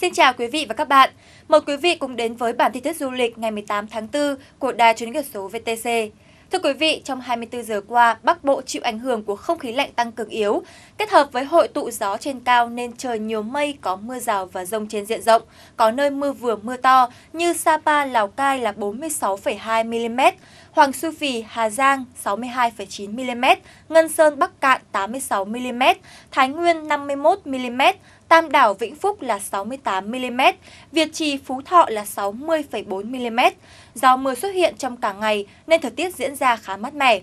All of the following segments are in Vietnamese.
Xin chào quý vị và các bạn. Mời quý vị cùng đến với bản tin tiết du lịch ngày 18 tháng 4 của Đài truyền hình số VTC. Thưa quý vị, trong 24 giờ qua, Bắc Bộ chịu ảnh hưởng của không khí lạnh tăng cường yếu, kết hợp với hội tụ gió trên cao nên trời nhiều mây có mưa rào và rông trên diện rộng, có nơi mưa vừa mưa to như Sapa, Lào Cai là 46,2 mm, Hoàng Su phi Hà Giang 62,9 mm, Ngân Sơn, Bắc Cạn 86 mm, Thái Nguyên 51 mm, Tam Đảo Vĩnh Phúc là 68mm, Việt Trì Phú Thọ là 60,4mm. Do mưa xuất hiện trong cả ngày nên thời tiết diễn ra khá mát mẻ.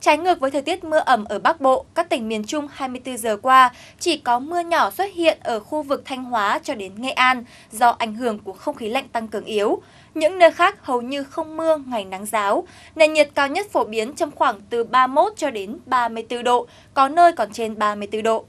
Trái ngược với thời tiết mưa ẩm ở Bắc Bộ, các tỉnh miền Trung 24 giờ qua chỉ có mưa nhỏ xuất hiện ở khu vực Thanh Hóa cho đến Nghệ An do ảnh hưởng của không khí lạnh tăng cường yếu. Những nơi khác hầu như không mưa, ngày nắng giáo. Nền nhiệt cao nhất phổ biến trong khoảng từ 31 cho đến 34 độ, có nơi còn trên 34 độ.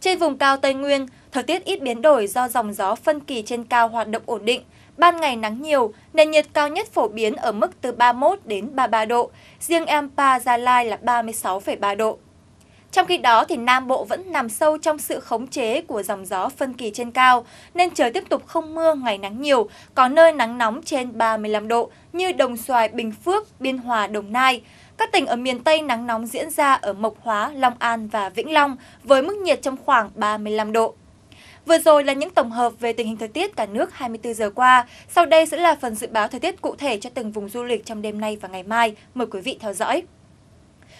Trên vùng cao Tây Nguyên, thời tiết ít biến đổi do dòng gió phân kỳ trên cao hoạt động ổn định. Ban ngày nắng nhiều, nền nhiệt cao nhất phổ biến ở mức từ 31 đến 33 độ, riêng Ampa Gia Lai là 36,3 độ. Trong khi đó, thì Nam Bộ vẫn nằm sâu trong sự khống chế của dòng gió phân kỳ trên cao, nên trời tiếp tục không mưa, ngày nắng nhiều, có nơi nắng nóng trên 35 độ như Đồng Xoài, Bình Phước, Biên Hòa, Đồng Nai. Các tỉnh ở miền Tây nắng nóng diễn ra ở Mộc Hóa, Long An và Vĩnh Long với mức nhiệt trong khoảng 35 độ. Vừa rồi là những tổng hợp về tình hình thời tiết cả nước 24 giờ qua. Sau đây sẽ là phần dự báo thời tiết cụ thể cho từng vùng du lịch trong đêm nay và ngày mai. Mời quý vị theo dõi.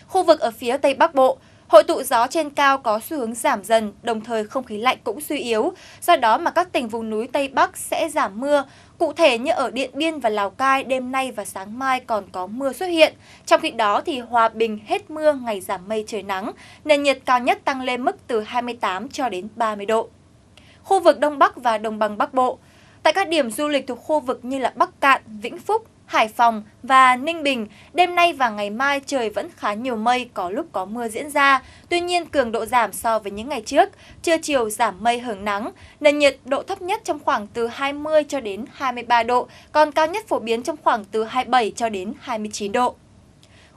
Khu vực ở phía Tây Bắc Bộ, hội tụ gió trên cao có xu hướng giảm dần, đồng thời không khí lạnh cũng suy yếu. Do đó mà các tỉnh vùng núi Tây Bắc sẽ giảm mưa. Cụ thể như ở Điện Biên và Lào Cai đêm nay và sáng mai còn có mưa xuất hiện. Trong khi đó thì Hòa Bình hết mưa, ngày giảm mây trời nắng, nền nhiệt cao nhất tăng lên mức từ 28 cho đến 30 độ. Khu vực Đông Bắc và Đồng bằng Bắc Bộ Tại các điểm du lịch thuộc khu vực như là Bắc Cạn, Vĩnh Phúc, Hải Phòng và Ninh Bình, đêm nay và ngày mai trời vẫn khá nhiều mây, có lúc có mưa diễn ra. Tuy nhiên, cường độ giảm so với những ngày trước, trưa chiều giảm mây hưởng nắng, nền nhiệt độ thấp nhất trong khoảng từ 20 cho đến 23 độ, còn cao nhất phổ biến trong khoảng từ 27 cho đến 29 độ.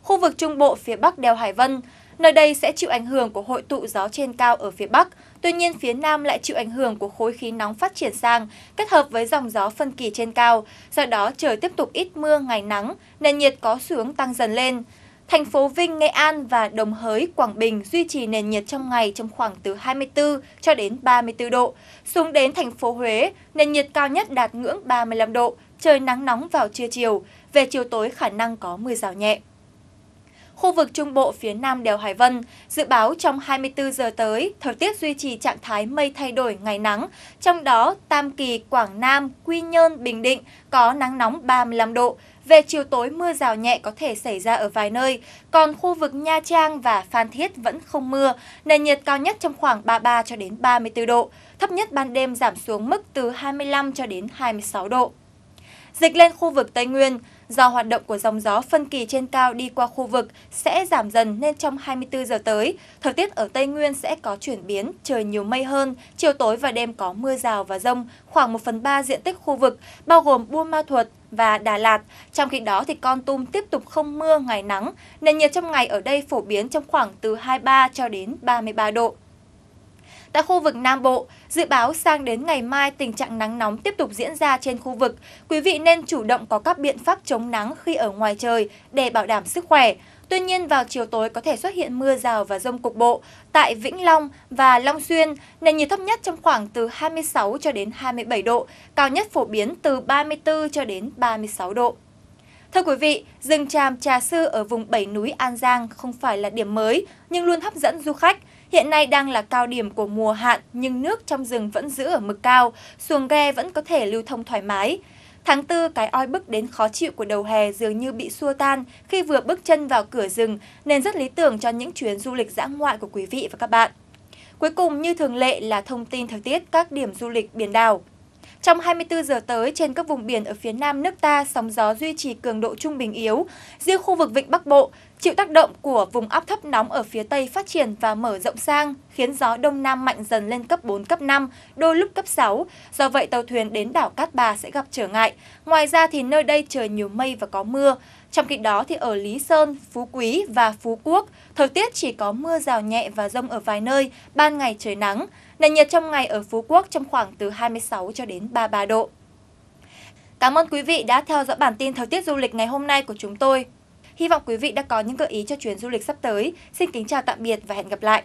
Khu vực Trung Bộ phía Bắc đèo Hải Vân, Nơi đây sẽ chịu ảnh hưởng của hội tụ gió trên cao ở phía Bắc, tuy nhiên phía Nam lại chịu ảnh hưởng của khối khí nóng phát triển sang, kết hợp với dòng gió phân kỳ trên cao. Do đó trời tiếp tục ít mưa ngày nắng, nền nhiệt có xuống tăng dần lên. Thành phố Vinh, Nghệ An và Đồng Hới, Quảng Bình duy trì nền nhiệt trong ngày trong khoảng từ 24 cho đến 34 độ. Xuống đến thành phố Huế, nền nhiệt cao nhất đạt ngưỡng 35 độ, trời nắng nóng vào trưa chiều. Về chiều tối khả năng có mưa rào nhẹ khu vực trung bộ phía nam đèo Hải Vân. Dự báo trong 24 giờ tới, thời tiết duy trì trạng thái mây thay đổi ngày nắng, trong đó Tam Kỳ, Quảng Nam, Quy Nhơn, Bình Định có nắng nóng 35 độ. Về chiều tối mưa rào nhẹ có thể xảy ra ở vài nơi, còn khu vực Nha Trang và Phan Thiết vẫn không mưa, nền nhiệt cao nhất trong khoảng 33 cho đến 34 độ, thấp nhất ban đêm giảm xuống mức từ 25 cho đến 26 độ. Dịch lên khu vực Tây Nguyên, Do hoạt động của dòng gió phân kỳ trên cao đi qua khu vực sẽ giảm dần nên trong 24 giờ tới, thời tiết ở Tây Nguyên sẽ có chuyển biến, trời nhiều mây hơn, chiều tối và đêm có mưa rào và rông khoảng 1 phần 3 diện tích khu vực, bao gồm Buôn Ma Thuột, và Đà Lạt. Trong khi đó thì Con Tum tiếp tục không mưa ngày nắng, nền nhiệt trong ngày ở đây phổ biến trong khoảng từ 23 cho đến 33 độ. Tại khu vực Nam Bộ, dự báo sang đến ngày mai tình trạng nắng nóng tiếp tục diễn ra trên khu vực. Quý vị nên chủ động có các biện pháp chống nắng khi ở ngoài trời để bảo đảm sức khỏe. Tuy nhiên vào chiều tối có thể xuất hiện mưa rào và rông cục bộ tại Vĩnh Long và Long Xuyên, nền nhiệt thấp nhất trong khoảng từ 26 cho đến 27 độ, cao nhất phổ biến từ 34 cho đến 36 độ. Thưa quý vị, rừng tràm Trà Sư ở vùng Bảy Núi An Giang không phải là điểm mới nhưng luôn hấp dẫn du khách. Hiện nay đang là cao điểm của mùa hạn nhưng nước trong rừng vẫn giữ ở mực cao, xuồng ghe vẫn có thể lưu thông thoải mái. Tháng 4, cái oi bức đến khó chịu của đầu hè dường như bị xua tan khi vừa bước chân vào cửa rừng nên rất lý tưởng cho những chuyến du lịch dã ngoại của quý vị và các bạn. Cuối cùng như thường lệ là thông tin thời tiết các điểm du lịch biển đảo. Trong 24 giờ tới, trên các vùng biển ở phía nam nước ta, sóng gió duy trì cường độ trung bình yếu. Riêng khu vực Vịnh Bắc Bộ, Chịu tác động của vùng áp thấp nóng ở phía Tây phát triển và mở rộng sang, khiến gió Đông Nam mạnh dần lên cấp 4, cấp 5, đôi lúc cấp 6. Do vậy, tàu thuyền đến đảo Cát Bà sẽ gặp trở ngại. Ngoài ra thì nơi đây trời nhiều mây và có mưa. Trong khi đó thì ở Lý Sơn, Phú Quý và Phú Quốc, thời tiết chỉ có mưa rào nhẹ và rông ở vài nơi, ban ngày trời nắng. Nền nhiệt trong ngày ở Phú Quốc trong khoảng từ 26 cho đến 33 độ. Cảm ơn quý vị đã theo dõi bản tin thời tiết du lịch ngày hôm nay của chúng tôi. Hy vọng quý vị đã có những gợi ý cho chuyến du lịch sắp tới. Xin kính chào tạm biệt và hẹn gặp lại!